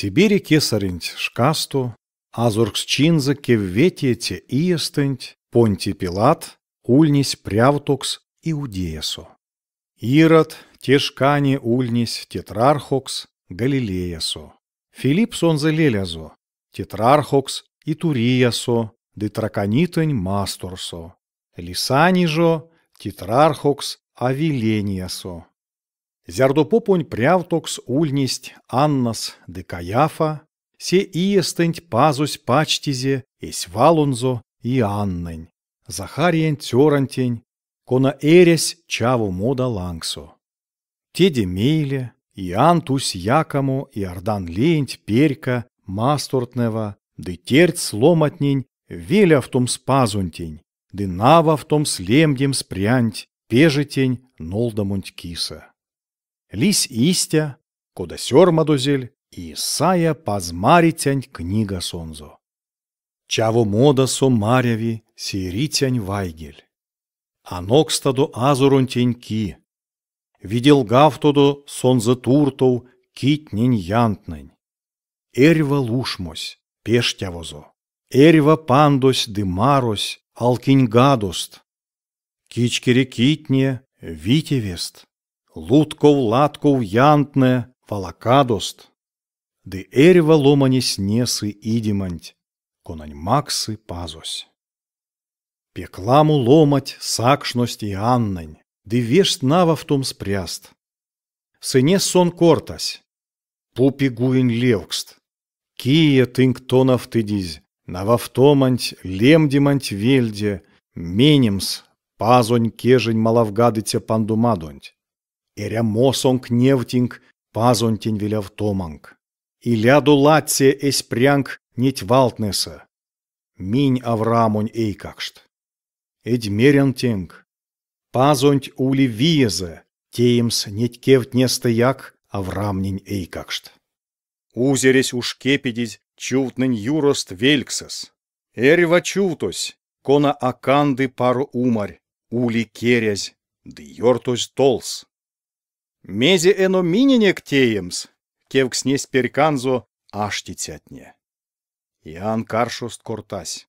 Тибери кесаренть шкасту, азуркс чинза кевветиете иестенть, понти пилат, ульнись прявтукс иудеесу. Ирод, тешкани ульнись тетрархокс галилеясу. Филипп сонзе лелязо, тетрархокс и туриясо, детраконитень масторсо. Лисанижо, тетрархокс авилениясо. Ziardopopuņi pļautoks uļņist Annas de Kajāfa, se iestenť pazuсь пачтизе es валунзо и Anniņ, Zaharien Tёrantiņ, Кона eres чаву moda langso. Теде Мейле, и Тусь Якому и Ордан Лень Перька, Мастортнева, ды терть сломатнень, веля в том спазунтень, ды нава в том слемдем спрянть, пежетень нолдамунть киса. Лісь істя, кода сьорма дозель, і сая пазмарітянь книга сонзо. Чаво мода сомаряві, сірітянь вайгель. а Анокстадо азурон теньки. Видел гавтодо сонзы туртов, китнень янтнень. Эрва лушмось, пештявозо. эрва пандось дымарось, алкиньгадост. Кичкере китне, витевест лутков латков јантне валакадост. Ды эрьва ломани снесы идиманть, конань максы пазось. Пекламу ломать сакшность и аннань, ды вешт нава в том спряст. Сыне сон кортась, пупи гуин левкст. Кия тынктонов тыдизь, нававтоманть, лемдиманть вельде, менемс, пазонь кежень малавгадыця пандумадонть. Erea mosonk nevtink, pazontень веляв томанг. ляду латсе эсь прянг нить валтнеса. Минь Аврамунь эйкакшт. Эдьмерен тенг. Пазонть ули виезе, теемс нить кевт не стояк, Аврамнень эйкакшт. Узересь уж кепедить, чувтнень юрост вельксес. Эрева чувтось, кона аканды пару умарь, ули керязь, да йортось толс. Мезе эно мининек теемс, кевкс несть перканзо аштитятне. Иан каршост кортась.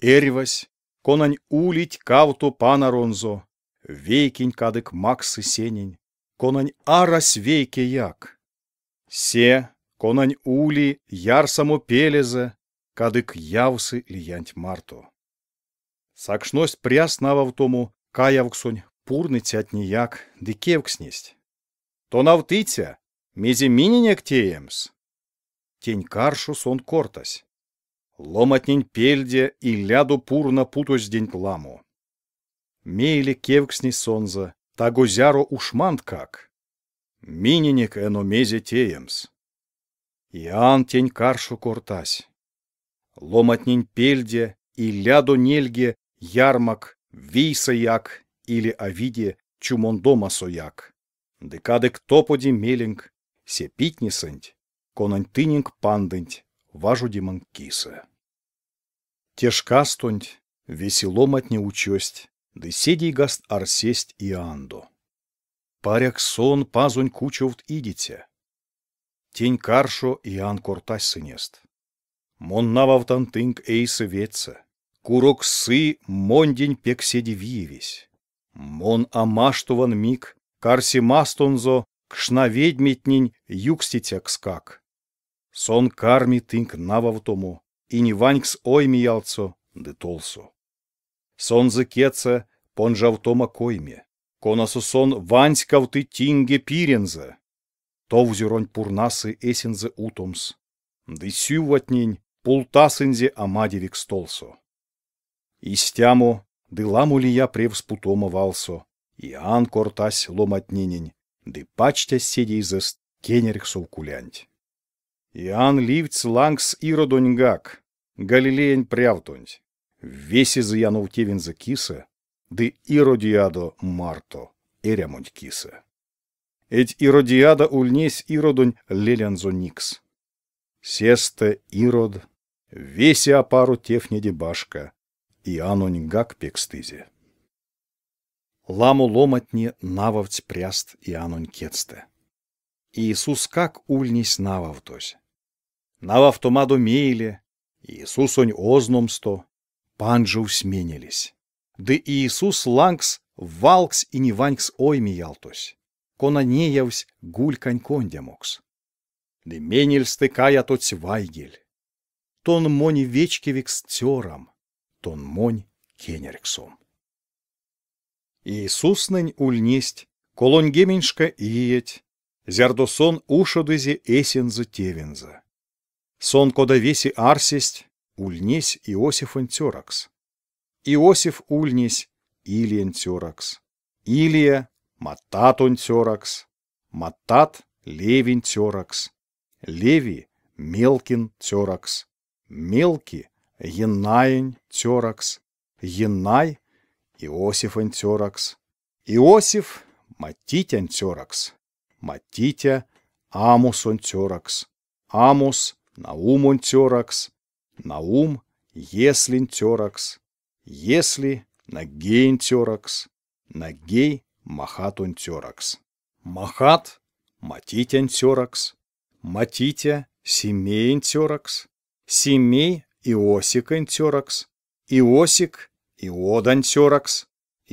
Эрвась, конань улить кавту панаронзо, вейкинь кадык максы сенень, конань арас вейке як. Се, конань ули, яр само пелезе, кадык явсы лиянть марту. Сакшность пряснава в тому, каявксунь пурны тятнияк, дыкевкснесть то navtice, mizi mininiek теемс Тень каршу сон кортась. Ломатнень пельде и ляду пурна путось день ламу. Мейли кевксни сонза, тагозяро ушмант как. Мининек эно мезе теемс. Иан тень каршу кортась. Ломатнень пельде и ляду нельге ярмак, вейсаяк или авиде дома сояк. دادک توپ میلنگ ستنس كن تنگ پن درود ان كی سہ چشکا تنسلومت نی وچ دیدی گھس ار سیس ای دہ پری سون پان زون کوچوت یہ ای گے چن کر شو ای کورت سنستھ مون نوتن تنگ اے سہ ویت سہ كور سی مون دن پیك سید ویر مون اماش تو و مکھ карси мастунзо, кшнаведметнень юкститекс как. Сон карми тынк нававтому, и не ванькс оймиялцо, ды толсо. Сон зыкеца, понжавтома койме. коносу сон ванськавты тинге пирензе. Товзюронь пурнасы эсензе утомс. Ды сюватнень, пултасынзе амадевик столсо. Истяму, дыламу ли я превспутома валсо, и Иоанн кортась ломатнинень, ды пачтя сидей зест кенерьксов кулянть. Иоанн ливц лангс иродоньгак, галилеен прявтонть. Весе заянув тевен за киса, ды иродиадо марто, эрямонть киса. Эть иродиада ульнесь иродунь лелянзо никс. Сесте ирод, весе апару тефнеде башка, Иоаннонь гак пекстызе ламу ломатні нававць пряст и анунь кецты. Иисус как ульнись нававтось. Навав томаду мейлі, Иисусонь озномсто, панжу сменились. Ды Иисус лангс валкс и неванькс оймиялтось. Кона неявсь гулькань кондямокс. Да менель стыкая тоть вайгель. Тон монь вечкевикс тером, тон монь кенериксом. Иисуснень ульнесть, колонгеменьшка иеть, зярдосон ушодызе эсензы тевензы. Сон кода веси арсесть, ульнесь Иосиф теракс. Иосиф ульнесь, Илиен теракс. Илия, мататон теракс. Матат, левин теракс. Леви, мелкин теракс. Мелки, енаин теракс. Енай, Иосиф Антиоракс, Иосиф Матитя Антиоракс, Матитя Амус Антиоракс, Амус Наум Антиоракс, Наум Если Антиоракс, Если Нагей Антиоракс, Нагей Махат Антиоракс, Махат Матитя Антиоракс, Матитя Семей Антиоракс, Семей Иосик Антиоракс, Иосик Иодан теракс,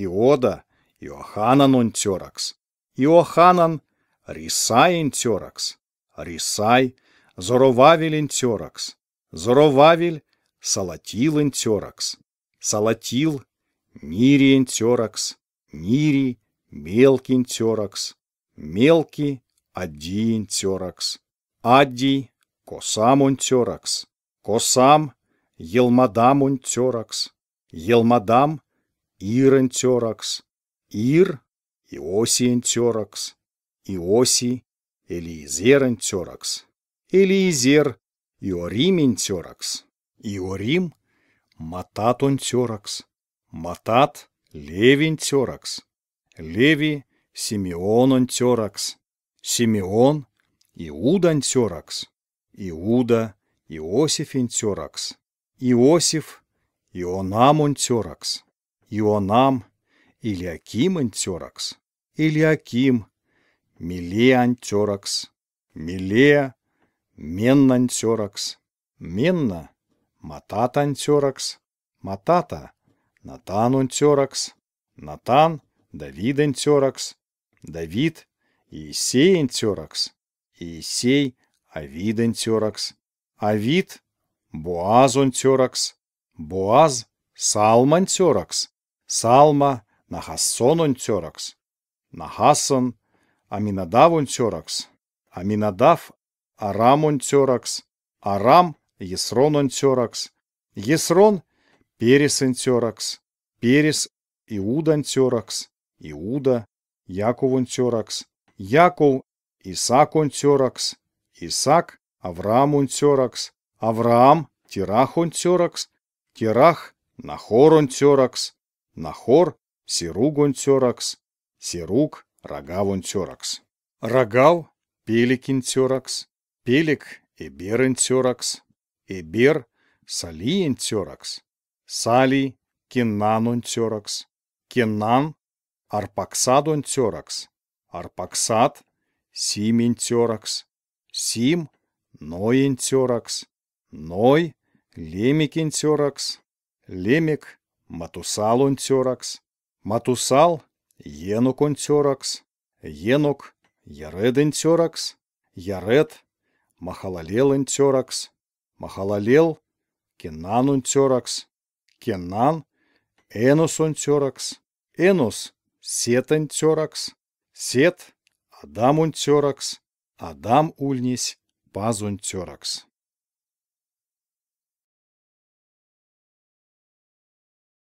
Иода, Иоханан он Иоханан, Рисаин теракс, Рисай, Зоровавилин теракс, Зоровавиль, Салатилин теракс, Салатил, Нириен теракс, Нири, Мелкин теракс, Мелки, Адиин теракс, Адди, Косам теракс, Косам, Елмадамон теракс, Елмадам, Ирен Теракс, Ир, Иосиен Теракс, Иоси, Элиезерен Теракс, Элиезер, Иоримен Теракс, Иорим, Мататон Теракс, Матат, Левин Теракс, Леви, Симеонон Теракс, Симеон, Иудан Теракс, Иуда, Иосифин Теракс, Иосиф, Иоаннам Онтеракс, Иоаннам, Илиаким Онтеракс, Илиаким, Миле Онтеракс, Миле, Менна Онтеракс, Менна, Матат Онтеракс, Матата, Натан Онтеракс, Натан, Давид Онтеракс, Давид, Иисей Онтеракс, Иисей, Авид Онтеракс, Авид, Буаз Онтеракс, Боаз, Салман Теракс, Салма, Нахассон Теракс, Нахассон, Аминадав Теракс, Аминадав, Арам Теракс, Арам, Есрон Теракс, Есрон, Перес Теракс, Перес, Иуда Теракс, Иуда, Яков Теракс, Яков, Исаак Теракс, Исаак, Авраам Теракс, Авраам, Тирах Теракс, Керах, Нахорон-Теракс, Нахор, Сиругон-Теракс, Сируг, Рогавон-Теракс. Рогав, Пеликин-Теракс, Пелик, Эберин-Теракс, Эбер, Салиен-Теракс, Салий, Кеннанон-Теракс, Кеннан, Арпаксадон-Теракс, Арпаксад, Симин-Теракс, Сим, Ноин-Теракс, Ной, Лемикин лемик, Матусалунтеракс, матусал, енук он тёракс, енук, яреден яред, Махалалелентеракс, махалалел, Кенанунтеракс, кенан, энус он тёракс, энус, сетен сет, Адамунтеракс, адам ульнись, Пазунтеракс.